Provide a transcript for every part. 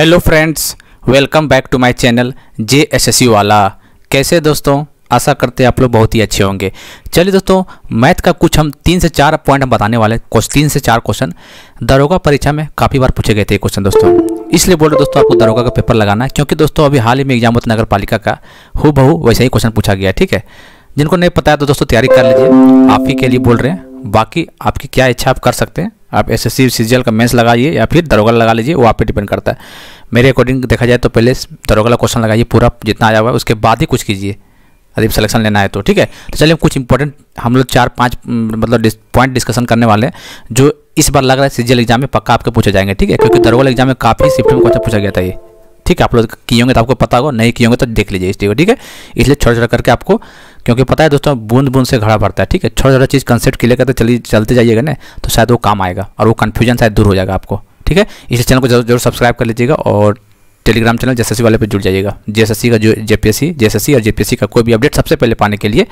hello friends welcome back to my channel J S S वाला कैसे दोस्तों आशा करते हैं आप लोग बहुत ही अच्छे होंगे चलिए दोस्तों मैथ का कुछ हम तीन से चार पॉइंट हम बताने वाले हैं तीन से चार क्वेश्चन दरोगा परीक्षा में काफ़ी बार पूछे गए थे क्वेश्चन दोस्तों इसलिए बोल रहे दोस्तों आपको दरोगा का पेपर लगाना है क्योंकि दोस्तों अभी हाल ही में एग्जाम नगर पालिका का हु बहू वैसा ही क्वेश्चन पूछा गया ठीक है जिनको नहीं पता है तो दोस्तों तैयारी कर लीजिए आप ही के लिए बोल रहे हैं बाकी आपकी क्या इच्छा आप कर सकते हैं आप एस एस सी का मेंस लगाइए या फिर दरोगा लगा लीजिए वो आप पे डिपेंड करता है मेरे अकॉर्डिंग देखा जाए तो पहले दरोगा का क्वेश्चन लगाइए पूरा जितना आया हुआ है उसके बाद ही कुछ कीजिए यदि सिलेक्शन लेना है तो ठीक है तो चलिए कुछ इंपॉर्टेंट हम लोग चार पाँच मतलब पॉइंट डिस्कशन करने वाले हैं जो इस बार लग रहा है सी एग्जाम में पक्का आपके पूछे जाएंगे ठीक है क्योंकि दरोगा एग्जाम में काफ़ी शिफ्ट में क्वेश्चन पूछा गया था ये ठीक है आप लोग किए होंगे तो आपको पता होगा नहीं किए होंगे तो देख लीजिए इस ठीक है इसलिए छोटा छोटा करके आपको क्योंकि पता है दोस्तों बूंद बूंद से घड़ा भरता है ठीक है छोटा छोटा चीज़ कंसेप्ट क्लियर करते चली चलते जाइएगा ना तो शायद वो काम आएगा और वो कन्फ्यूजन शायद दूर हो जाएगा आपको ठीक है इस चैनल को जरूर जरूर सब्सक्राइब कर लीजिएगा और टेलीग्राम चैनल जे वाले पर जुड़ जाइएगा जे का जो जे पी और जेपीएससी का कोई भी अपडेट सबसे पहले पाने के लिए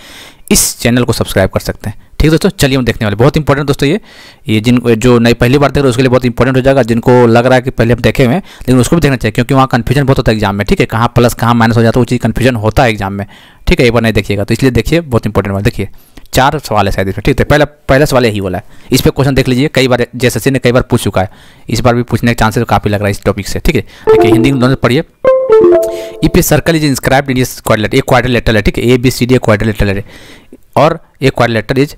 इस चैनल को सब्सक्राइब कर सकते हैं ठीक है दोस्तों चलिए हम देखने वाले बहुत इंपॉर्टेंट दोस्तों ये ये जिन जो नई पहली बार देख रहे हैं उसके लिए बहुत इंपॉर्टेंट हो जाएगा जिनको लग रहा है कि पहले हम देखे हुए हैं लेकिन उसको भी देखना चाहिए क्योंकि वहाँ कन्फ्यूजन बहुत होता है एग्जाम में ठीक है कहाँ प्लस कहाँ माइनस हो जाता है वो चीज़ कन्फ्यूजन होता है एग्जाम में ठीक है एक बार नहीं देखिएगा तो इसलिए देखिए बहुत इंपॉर्टेंट बात देखिए चार सवाल है शायद इसमें ठीक है पहला पहला सवाल यही वाला है इस पर क्वेश्चन देख लीजिए कई बार जे ने कई बार पूछ चुका है इस बार भी पूछने का चांसेस तो काफ़ी लग रहा है इस टॉपिक से ठीक है देखिए हिंदी में दोनों पढ़िए if a circle is inscribed in ये क्वारिलेटर एक क्वारिलेटर है ठीक है A B C D letter है और एक quadrilateral is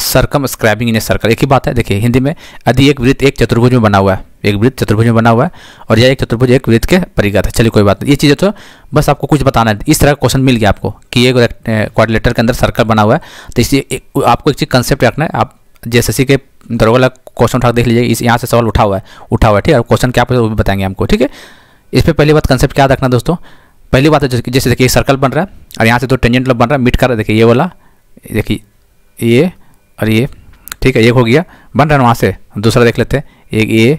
circumscribing in a circle एक ही बात है देखिए हिंदी में यदि एक वृत्त एक चतुर्भुज में बना हुआ है एक वृत्त चतुर्भुज में बना हुआ है और यह एक चतुर्भुज एक वृत्त के परिगत है चलिए कोई बात नहीं ये चीज़ें तो बस आपको कुछ बताना है इस तरह का क्वेश्चन मिल गया आपको कि एक क्वारिलेटर के अंदर सर्कल बना हुआ है तो इसलिए आपको एक चीज़ कंसेप्ट रखना है आप जे के दरोगा क्वेश्चन उठा देख लीजिए इस यहाँ से सवाल उठा हुआ है उठा हुआ है ठीक है क्वेश्चन क्या वो भी बताएंगे हमको ठीक है इस पर पहली बात कंसेप्ट क्या रखना दोस्तों पहली बात है जैसे देखिए सर्कल बन रहा है और यहाँ से तो टेंजेंट बन रहा है मिट कर रहा है देखिए ये वाला देखिए ये और ये ठीक है एक हो गया बन रहा है वहाँ से दूसरा देख लेते हैं एक ये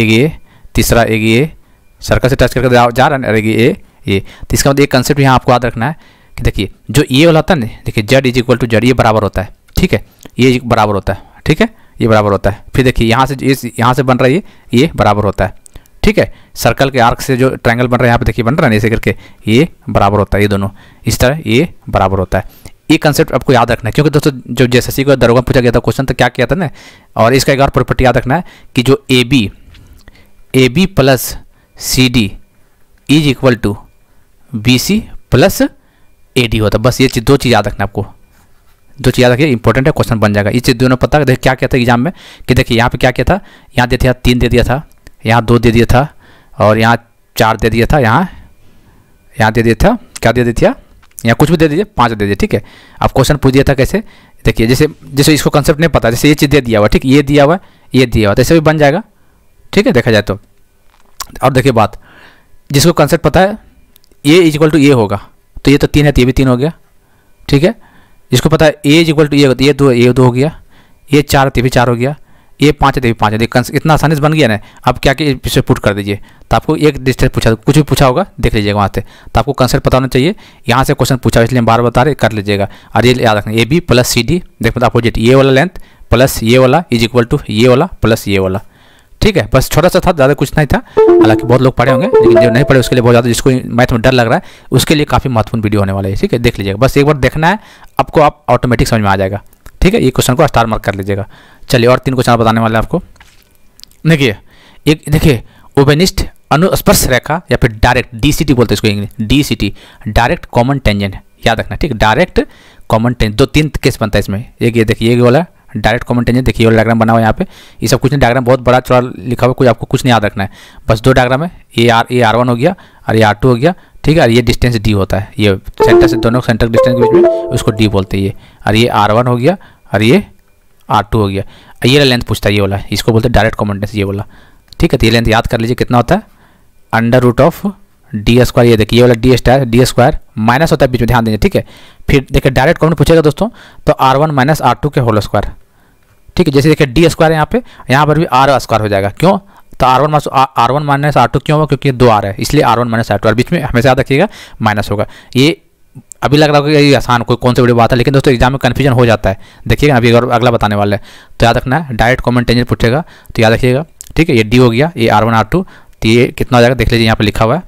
एक ये तीसरा एक ये सर्कल से टच करके जा रहा है अरे ये ये तो इसका मतलब एक कंसेप्ट यहाँ आपको याद रखना है कि देखिए जो ये वाला होता है ना देखिए Z is equal to Z ये बराबर होता है ठीक है ये बराबर होता है ठीक है ये बराबर होता है फिर देखिए यहाँ से इस यहाँ से बन रहा है ये ये बराबर होता है ठीक है सर्कल के आर्क से जो ट्रायंगल बन रहा है यहाँ पे देखिए बन रहा है ना इसे करके ये बराबर होता है ये दोनों इस तरह ये बराबर होता है ये कंसेप्ट आपको याद रखना है क्योंकि दोस्तों जो जैसे को दरोगा पूछा गया था क्वेश्चन तो क्या किया था ना और इसका एक और प्रॉपर्टी याद रखना है कि जो A B A B plus C D is equal to B C plus A D होता बस ये चीज़ दो चीज़ याद रखना आपको दो चीज़ याद रखिए इंपॉर्टेंट है क्वेश्चन बन जाएगा ये चीज़ दोनों पता देखिए क्या किया था एग्जाम में कि देखिए यहाँ पे क्या किया था यहाँ दे दिया तीन दे दिया था यहाँ दो दे दिया था और यहाँ चार दे दिया था यहाँ यहाँ दे दिया था क्या दे दिया था या कुछ भी दे दीजिए पाँच दे दीजिए ठीक है आप क्वेश्चन पूछ दिया था कैसे देखिए जैसे जैसे इसको कंसेप्ट नहीं पता जैसे ये चीज़ दे दिया हुआ ठीक ये दिया हुआ ये दिया हुआ तो ऐसे भी बन जाएगा ठीक है देखा जाए तो और देखिए बात जिसको कंसेप्ट पता है A is equal to A होगा तो ये तो तीन है तो ये भी तीन हो गया ठीक है जिसको पता है ए इज इक्वल टू ये ये दो ये दो हो गया ये चार तो ये भी चार हो गया ये पाँच है देवी पाँच है देखिए इतना आसानी से बन गया ना आप क्या कि इसे पुट कर दीजिए तो आपको एक डिस्टेंस पूछा कुछ भी पूछा होगा देख लीजिएगा वहाँ से तो आपको कंसेप्ट पता होना चाहिए यहाँ से क्वेश्चन पूछा इसलिए हम बार बता रहे कर लीजिएगा और ये याद रखना A B plus C D देखो अपोजिट ये वाला लेंथ प्लस ये वाला इज इक्वल टू ये वाला प्लस ये वाला ठीक है बस छोटा सा था ज़्यादा कुछ नहीं था हालांकि बहुत लोग पढ़े होंगे लेकिन जो नहीं पढ़े उसके लिए बहुत ज़्यादा जिसको मैथ में डर लग रहा है उसके लिए काफ़ी महत्वपूर्ण वीडियो होने वाला है ठीक है देख लीजिएगा बस एक बार देखना है आपको आप ऑटोमेटिक समझ में आ जाएगा ठीक है ये क्वेश्चन को स्टार मार्क कर लीजिएगा चलिए और तीन क्वेश्चन बताने वाले आपको देखिए एक देखिए ओबेनिस्ट अनुस्पर्श रेखा या फिर डायरेक्ट डी बोलते हैं इसको English D direct common tangent याद रखना ठीक डायरेक्ट कॉमन टेंजेंट दो तीन केस बनता है इसमें एक ये देखिए ये वाला डायरेक्ट कॉमन टेंजेंट देखिए वाला डायग्राम बना हुआ यहाँ पे ये सब कुछ नहीं डायग्राम बहुत बड़ा चौड़ा लिखा हुआ कुछ आपको कुछ नहीं याद रखना है बस दो डायग्राम है ये आर ये आर वन हो गया और ये आर टू हो गया ठीक है और ये डिस्टेंस डी होता है ये सेंटर से दोनों सेंटर डिस्टेंस के बीच में उसको डी बोलते हैं ये और ये आर वन हो गया और ये आर टू हो गया ये लेंथ पूछता है ये वाला इसको बोलते हैं डायरेक्ट कॉमेंटेंस ये वाला ठीक है तो ये लेंथ याद कर लीजिए कितना होता है under root of D square ये देखिए ये वाला D star D square minus होता है बीच में ध्यान देंगे ठीक है फिर देखिए डायरेक्ट कॉमेंट पूछेगा दोस्तों तो R one minus R two के होल स्क्वायर ठीक है जैसे देखिए डी स्क्वायर यहाँ पे यहाँ पर भी आर स्क्वायर हो जाएगा क्यों तो R one R one minus R two क्यों होगा क्योंकि दो आ रहा है इसलिए R one minus R two और बीच में हमेशा याद रखिएगा माइनस होगा ये अभी लग रहा होगा ये आसान कोई कौन सी बड़ी बात है लेकिन दोस्तों एग्जाम में कन्फ्यूजन हो जाता है देखिएगा अभी अगर अगला बताने वाला है तो याद रखना है डायरेक्ट कॉमन टेंजर पूछेगा तो याद रखिएगा ठीक है ये डी हो गया ये आर वन आर टू तो ये कितना हो जाएगा देख लीजिए यहाँ पर लिखा हुआ है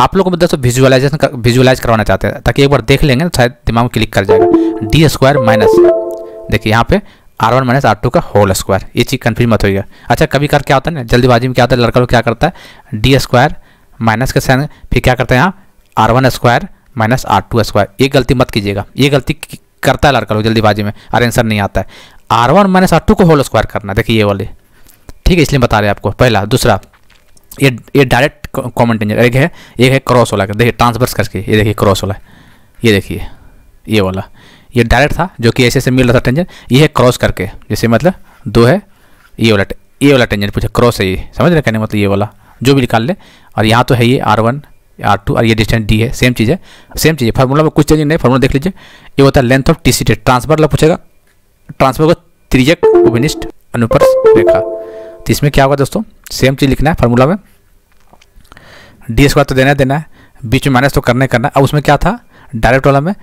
आप लोगों को दोस्तों विजुअलाइजेशन कर, विजुअलाइज करवाना चाहते हैं ताकि एक बार देख लेंगे तो शायद दिमाग में क्लिक कर जाएगा डी स्क्वायर माइनस देखिए यहाँ पे R one minus R two का होल स्क्वायर ये चीज़ कन्फ्यूज मत होगा अच्छा कभी कर क्या होता है ना जल्दीबाजी में क्या होता है लड़का लोग क्या करता है डी स्क्वायर माइनस के साइन फिर क्या करते हैं यहाँ R one square minus R two square ये गलती मत कीजिएगा ये गलती करता है लड़का लोग जल्दीबाजी में और आंसर नहीं आता है R one minus R two को होल स्क्वायर करना देखिए ये वाले ठीक है इसलिए बता रहे आपको पहला दूसरा ये ये डायरेक्ट कॉमन टेंजर एक है एक है क्रॉस वाला देखिए ट्रांसवर्स करके ये देखिए क्रॉस वाला ये देखिए ये वाला ये डायरेक्ट था जो कि ऐसे ऐसे मिल रहा था टेंजन ये है क्रॉस करके जैसे मतलब दो है ये वाला ये वाला टेंजन पूछा क्रॉस है ये समझ रहे कहने मतलब ये वाला जो भी निकाल ले और यहाँ तो है ये आर वन आर टू और ये डिस्टेंस डी है सेम चीज़ है सेम चीज़ है फार्मूला में कुछ चेंजिंग नहीं फार्मूला देख लीजिए ये होता है length of T C transfer ला पूछेगा ट्रांसफर को त्रिजक उपनिष्ट अनुपर रेखा तो इसमें क्या होगा दोस्तों सेम चीज़ लिखना है फार्मूला में डी स्क्वायर तो देना देना है बीच में माइनस तो करने करना है अब उसमें क्या था डायरेक्ट वाला में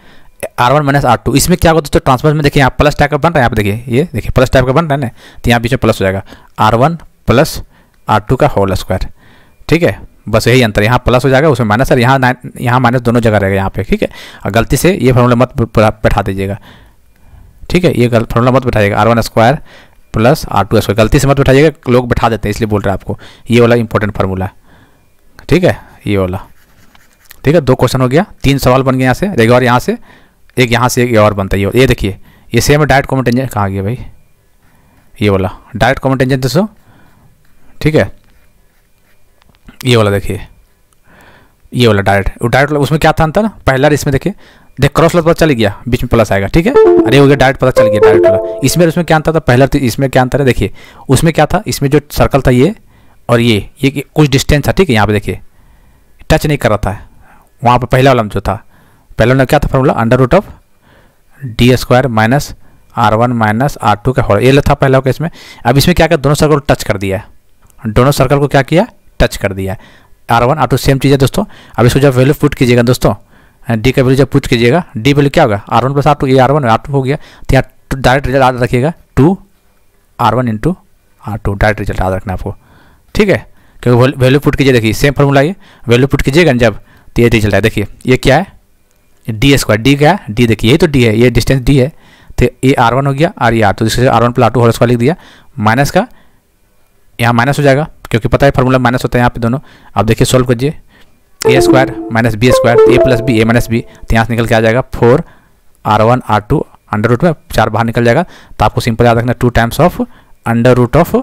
R one minus R two इसमें क्या होगा दोस्तों ट्रांसफर में देखिए यहाँ प्लस टाइप का बन रहा है आप देखिए ये देखिए प्लस टाइप का बन रहा है ना तो यहाँ बीच में प्लस हो जाएगा R one plus R two का होल स्क्वायर ठीक है बस यही अंतर यहाँ प्लस हो जाएगा उसमें माइनस और यहाँ यहाँ माइनस दोनों जगह रहेगा यहाँ पे ठीक है और गलती से ये फॉर्मूला मत बैठा दीजिएगा ठीक है ये गलत फॉर्मूला मत बैठाइएगा R one square plus R two square गलती से मत बैठाइएगा लोग बैठा देते हैं इसलिए बोल रहे हैं आपको ये वाला इंपॉर्टेंट फार्मूला ठीक है ये वाला ठीक है दो क्वेश्चन हो गया तीन सवाल बन गए यहाँ से रेगुलर यहाँ से एक यहाँ से एक और बनता है ये ये देखिए ये सेम है डायरेक्ट कॉमेंट इंजन कहाँ गया भाई ये वाला डायरेक्ट कॉमेंट इंजन दोस्तों ठीक है ये वाला देखिए ये वाला डायरेक्ट डायरेक्ट उसमें क्या था अंतर पहला इसमें देखिए देख क्रॉस लॉस पता चल गया बीच में प्लस आएगा ठीक है अरे हो गया डायरेक्ट पता चल गया डायरेक्ट वाला इसमें उसमें क्या अंतर था पहला इसमें क्या अंतर है देखिए उसमें क्या था इसमें जो सर्कल था ये और ये ये कुछ डिस्टेंस था ठीक है यहाँ पे देखिए टच नहीं कर रहा था वहाँ पर पहला वाला जो था पहले उन्होंने क्या था formula under root of D square minus R one minus R two का होल ये था पहला होगा इसमें अब इसमें क्या किया दोनों सर्कल को टच कर दिया है दोनों सर्कल को क्या किया टच कर दिया है R one R two same चीज़ है दोस्तों अब इसको जब वैल्यू पुट कीजिएगा दोस्तों डी का वैल्यू जब पुट कीजिएगा डी वैल्यू क्या होगा R one plus R two ये आर वन आर टू हो गया तो यहाँ डायरेक्ट तो रिजल्ट याद रखिएगा two R one into R two direct result याद रखना आपको ठीक है क्योंकि वैल्यू पुट कीजिए देखिए सेम फॉर्मूला ये वैल्यू पुट कीजिएगा जब तो ये रिजल्ट है देखिए ये क्या है डी स्क्वायर डी क्या डी देखिए यही तो डी है ये डिस्टेंस डी है तो ये आर वन हो गया आर ये आर तो जिससे R one plus R two whole square लिख दिया माइनस का यहाँ माइनस हो जाएगा क्योंकि पता है फॉर्मूला माइनस होता है यहाँ पे दोनों आप देखिए सॉल्व कीजिए A square minus B square A plus B A minus B तो यहाँ से निकल के आ जाएगा four R one R two under root में चार बाहर निकल जाएगा तो आपको सिंपल याद रखना two times of under root of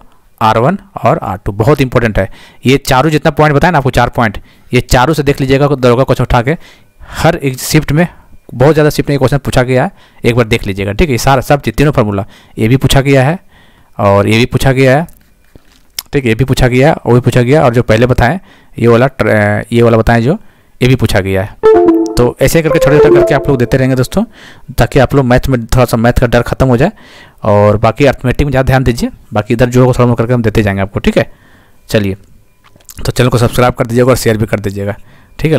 R one और आर टू बहुत इंपॉर्टेंट है ये चारों जितना पॉइंट बताया ना आपको चार पॉइंट ये चारों से देख लीजिएगा दरोगा कुछ उठा के हर एक शिफ्ट में बहुत ज़्यादा शिफ्ट में क्वेश्चन पूछा गया है एक बार देख लीजिएगा ठीक है ये सारा सब तीनों फार्मूला ये भी पूछा गया है और ये भी पूछा गया है ठीक ये भी पूछा गया वो भी पूछा गया और जो पहले बताएं ये वाला ये वाला बताएं जो ये भी पूछा गया है तो ऐसे करके छोटे छोटे करके आप लोग देते रहेंगे दोस्तों ताकि आप लोग मैथ में थोड़ा सा मैथ का डर खत्म हो जाए और बाकी अर्थमेटिक में ज़्यादा ध्यान दीजिए बाकी इधर जो होगा थोड़ा करके हम देते जाएंगे आपको ठीक है चलिए तो चैनल को सब्सक्राइब कर दीजिएगा और शेयर भी कर दीजिएगा ठीक है